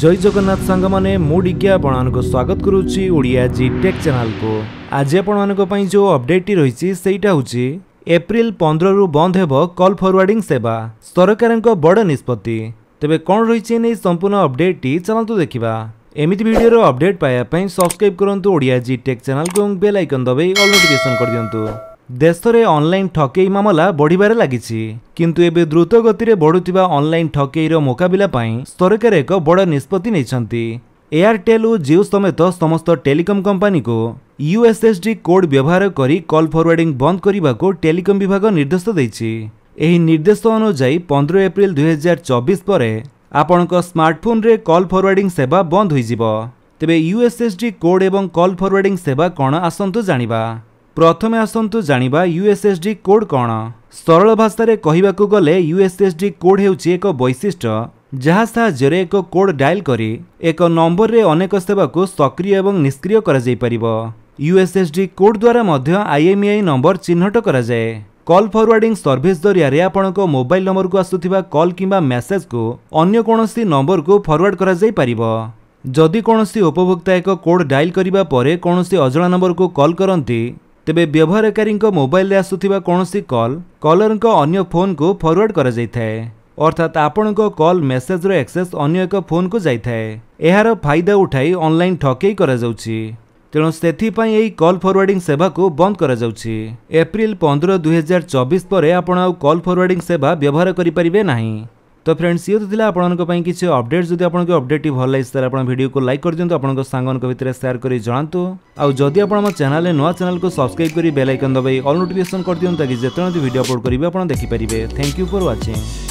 জয় জগন্নাথ সঙ্গমনে মুডি গয়া বনানক স্বাগত করুচি ওড়িয়া জি টেক চ্যানেলকো আজি आपणনক পাই যে আপডেট রইছি সেইটা হুচি এপ্রিল 15 রু বন্ধ হেব কল ফরওয়ার্ডিং সেবা সরকারনক বড় নিস্পত্তি তebe কোন রইছি নে সম্পূর্ণ আপডেট চ্যানেল তো দেখিবা এমিতি ভিডিওর আপডেট পাইয়া পাই সাবস্ক্রাইব করন্ত ওড়িয়া জি টেক চ্যানেল গং বেল আইকন দবাই অল নোটিফিকেশন কর দিয়ন্ত ଦେଶରେ ଅନଲାଇନ୍ ଠକେଇ ମାମଲା ବଢ଼ିବାରେ ଲାଗିଛି କିନ୍ତୁ ଏବେ ଦ୍ରୁତ ଗତିରେ ବଢ଼ୁଥିବା ଅନଲାଇନ୍ ଠକେଇର ମୁକାବିଲା ପାଇଁ ସରକାର ଏକ ବଡ଼ ନିଷ୍ପତ୍ତି ନେଇଛନ୍ତି ଏୟାରଟେଲ୍ ଓ ଜିଓ ସମେତ ସମସ୍ତ ଟେଲିକମ୍ କମ୍ପାନୀକୁ ୟୁଏସ୍ଏସ୍ଡି କୋଡ୍ ବ୍ୟବହାର କରି କଲ୍ ଫରୱାର୍ଡିଂ ବନ୍ଦ କରିବାକୁ ଟେଲିକମ୍ ବିଭାଗ ନିର୍ଦ୍ଦେଶ ଦେଇଛି ଏହି ନିର୍ଦ୍ଦେଶ ଅନୁଯାୟୀ ପନ୍ଦର ଏପ୍ରିଲ ଦୁଇହଜାର ଚବିଶ ପରେ ଆପଣଙ୍କ ସ୍ମାର୍ଟଫୋନ୍ରେ କଲ୍ ଫରୱାର୍ଡିଂ ସେବା ବନ୍ଦ ହୋଇଯିବ ତେବେ ୟୁଏସ୍ଏସ୍ଡି କୋଡ୍ ଏବଂ କଲ୍ ଫରୱାର୍ଡିଂ ସେବା କ'ଣ ଆସନ୍ତୁ ଜାଣିବା ପ୍ରଥମେ ଆସନ୍ତୁ ଜାଣିବା ୟୁଏସ୍ଏସ୍ଡି କୋଡ୍ କ'ଣ ସରଳ ଭାଷାରେ କହିବାକୁ ଗଲେ ୟୁଏସ୍ଏସ୍ଡି କୋଡ୍ ହେଉଛି ଏକ ବୈଶିଷ୍ଟ୍ୟ ଯାହା ସାହାଯ୍ୟରେ ଏକ କୋଡ୍ ଡାଏଲ୍ କରି ଏକ ନମ୍ବରରେ ଅନେକ ସେବାକୁ ସକ୍ରିୟ ଏବଂ ନିଷ୍କ୍ରିୟ କରାଯାଇପାରିବ ୟୁଏସ୍ଏସ୍ଡି କୋଡ୍ ଦ୍ୱାରା ମଧ୍ୟ ଆଇଏମ୍ଇଆଇ ନମ୍ବର ଚିହ୍ନଟ କରାଯାଏ କଲ୍ ଫରୱାର୍ଡିଂ ସର୍ଭିସ୍ ଜରିଆରେ ଆପଣଙ୍କ ମୋବାଇଲ ନମ୍ବରକୁ ଆସୁଥିବା କଲ୍ କିମ୍ବା ମେସେଜକୁ ଅନ୍ୟ କୌଣସି ନମ୍ବରକୁ ଫରୱାର୍ଡ କରାଯାଇପାରିବ ଯଦି କୌଣସି ଉପଭୋକ୍ତା ଏକ କୋଡ୍ ଡାଏଲ୍ କରିବା ପରେ କୌଣସି ଅଜଣା ନମ୍ବରକୁ କଲ୍ କରନ୍ତି ତେବେ ବ୍ୟବହାରକାରୀଙ୍କ ମୋବାଇଲରେ ଆସୁଥିବା କୌଣସି କଲ୍ କଲରଙ୍କ ଅନ୍ୟ ଫୋନ୍କୁ ଫରୱାର୍ଡ କରାଯାଇଥାଏ ଅର୍ଥାତ୍ ଆପଣଙ୍କ କଲ୍ ମେସେଜର ଆକ୍ସେସ୍ ଅନ୍ୟ ଏକ ଫୋନ୍କୁ ଯାଇଥାଏ ଏହାର ଫାଇଦା ଉଠାଇ ଅନଲାଇନ୍ ଠକେଇ କରାଯାଉଛି ତେଣୁ ସେଥିପାଇଁ ଏହି କଲ୍ ଫରୱାର୍ଡିଂ ସେବାକୁ ବନ୍ଦ କରାଯାଉଛି ଏପ୍ରିଲ ପନ୍ଦର ଦୁଇହଜାର ଚବିଶ ପରେ ଆପଣ ଆଉ କଲ୍ ଫରୱାର୍ଡିଂ ସେବା ବ୍ୟବହାର କରିପାରିବେ ନାହିଁ তো ফ্রেন্ডস ইয়ে তো লা আপনার কিছু অপডেট যদি আপনার অপডেট ভাল লাগিছে তাহলে আপনার ভিডিও লাইক করে দিও আপনার সাংমান ভিতরে সেয়ার করে জনাতু আদি আপনার আমার চ্যানেলে নয় চ্যানেল সবসক্রাইব করে বেল আইকন দবাই অল নোটিফিকেসন করে দিও তাকে যেতে ভিডিও অপলোড করবে আপনার দেখিপারে থ্যাংক ইউ ফর ওয়াচিং